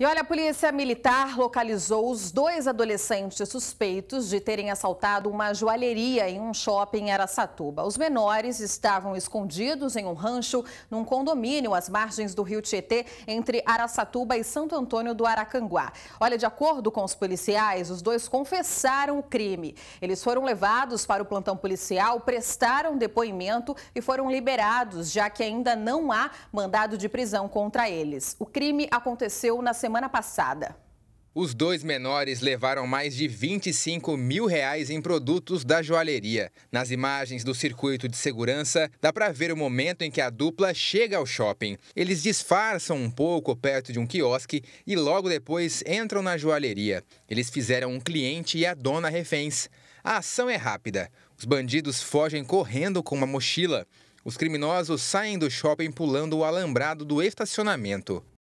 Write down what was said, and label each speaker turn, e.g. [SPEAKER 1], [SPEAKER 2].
[SPEAKER 1] E olha, a polícia militar localizou os dois adolescentes suspeitos de terem assaltado uma joalheria em um shopping em Araçatuba. Os menores estavam escondidos em um rancho num condomínio às margens do rio Tietê, entre Araçatuba e Santo Antônio do Aracanguá. Olha, de acordo com os policiais, os dois confessaram o crime. Eles foram levados para o plantão policial, prestaram depoimento e foram liberados, já que ainda não há mandado de prisão contra eles. O crime aconteceu na semana semana passada.
[SPEAKER 2] Os dois menores levaram mais de 25 mil reais em produtos da joalheria. Nas imagens do circuito de segurança, dá para ver o momento em que a dupla chega ao shopping. Eles disfarçam um pouco perto de um quiosque e logo depois entram na joalheria. Eles fizeram um cliente e a dona reféns. A ação é rápida. Os bandidos fogem correndo com uma mochila. Os criminosos saem do shopping pulando o alambrado do estacionamento.